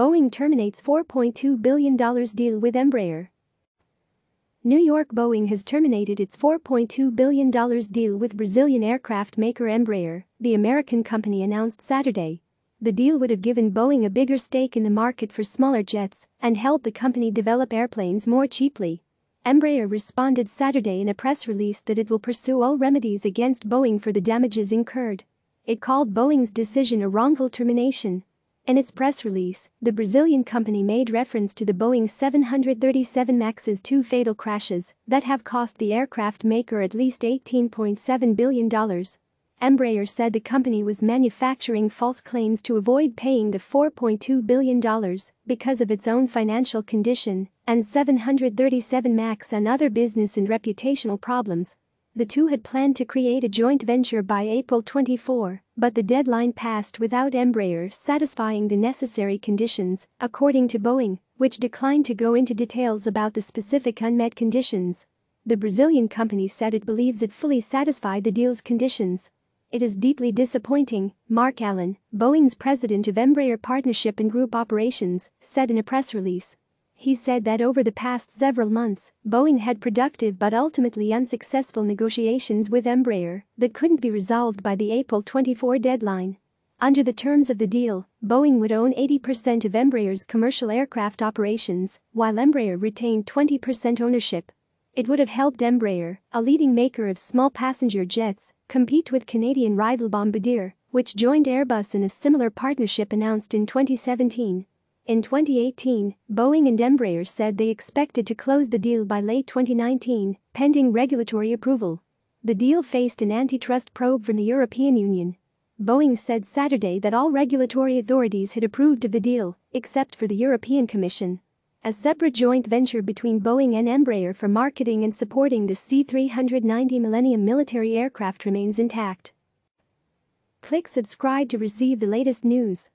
Boeing terminates $4.2 billion deal with Embraer. New York Boeing has terminated its $4.2 billion deal with Brazilian aircraft maker Embraer, the American company announced Saturday. The deal would have given Boeing a bigger stake in the market for smaller jets and helped the company develop airplanes more cheaply. Embraer responded Saturday in a press release that it will pursue all remedies against Boeing for the damages incurred. It called Boeing's decision a wrongful termination in its press release, the Brazilian company made reference to the Boeing 737 MAX's two fatal crashes that have cost the aircraft maker at least $18.7 billion. Embraer said the company was manufacturing false claims to avoid paying the $4.2 billion because of its own financial condition and 737 MAX and other business and reputational problems, the two had planned to create a joint venture by April 24, but the deadline passed without Embraer satisfying the necessary conditions, according to Boeing, which declined to go into details about the specific unmet conditions. The Brazilian company said it believes it fully satisfied the deal's conditions. It is deeply disappointing, Mark Allen, Boeing's president of Embraer Partnership and Group Operations, said in a press release. He said that over the past several months, Boeing had productive but ultimately unsuccessful negotiations with Embraer that couldn't be resolved by the April 24 deadline. Under the terms of the deal, Boeing would own 80% of Embraer's commercial aircraft operations, while Embraer retained 20% ownership. It would have helped Embraer, a leading maker of small passenger jets, compete with Canadian rival Bombardier, which joined Airbus in a similar partnership announced in 2017, in 2018, Boeing and Embraer said they expected to close the deal by late 2019, pending regulatory approval. The deal faced an antitrust probe from the European Union. Boeing said Saturday that all regulatory authorities had approved of the deal, except for the European Commission. A separate joint venture between Boeing and Embraer for marketing and supporting the C-390 Millennium military aircraft remains intact. Click subscribe to receive the latest news.